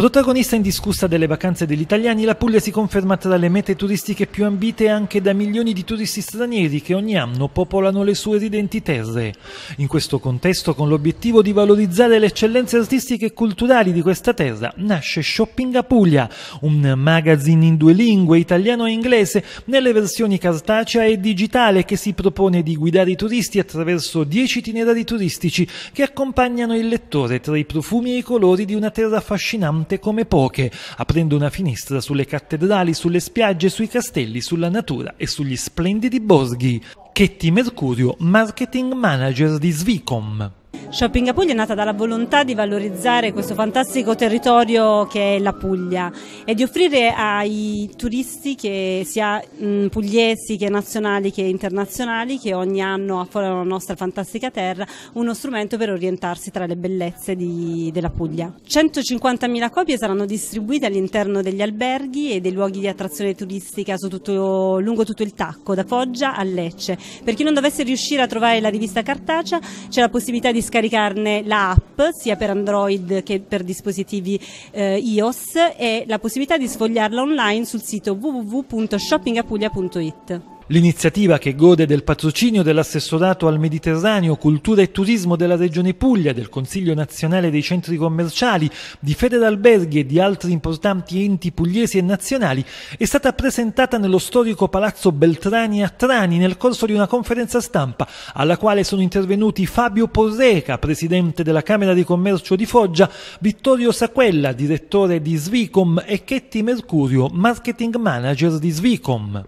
Protagonista indiscussa delle vacanze degli italiani, la Puglia si conferma tra le mete turistiche più ambite anche da milioni di turisti stranieri che ogni anno popolano le sue ridenti terre. In questo contesto, con l'obiettivo di valorizzare le eccellenze artistiche e culturali di questa terra, nasce Shopping a Puglia, un magazine in due lingue, italiano e inglese, nelle versioni cartacea e digitale che si propone di guidare i turisti attraverso dieci itinerari turistici che accompagnano il lettore tra i profumi e i colori di una terra affascinante costante come poche, aprendo una finestra sulle cattedrali, sulle spiagge, sui castelli, sulla natura e sugli splendidi boschi. Ketty Mercurio, marketing manager di Svicom. Shopping a Puglia è nata dalla volontà di valorizzare questo fantastico territorio che è la Puglia e di offrire ai turisti che sia pugliesi che nazionali che internazionali che ogni anno affollano la nostra fantastica terra uno strumento per orientarsi tra le bellezze di, della Puglia. 150.000 copie saranno distribuite all'interno degli alberghi e dei luoghi di attrazione turistica tutto, lungo tutto il Tacco, da Foggia a Lecce. Per chi non dovesse riuscire a trovare la rivista cartacea c'è la possibilità di scaricare scaricarne la app sia per Android che per dispositivi eh, iOS e la possibilità di sfogliarla online sul sito www.shoppingapuglia.it. L'iniziativa che gode del patrocinio dell'assessorato al Mediterraneo, Cultura e Turismo della Regione Puglia, del Consiglio Nazionale dei Centri Commerciali, di Federalberghi e di altri importanti enti pugliesi e nazionali, è stata presentata nello storico Palazzo Beltrani a Trani nel corso di una conferenza stampa alla quale sono intervenuti Fabio Porreca, presidente della Camera di Commercio di Foggia, Vittorio Saquella, direttore di Svicom e Chetti Mercurio, marketing manager di Svicom.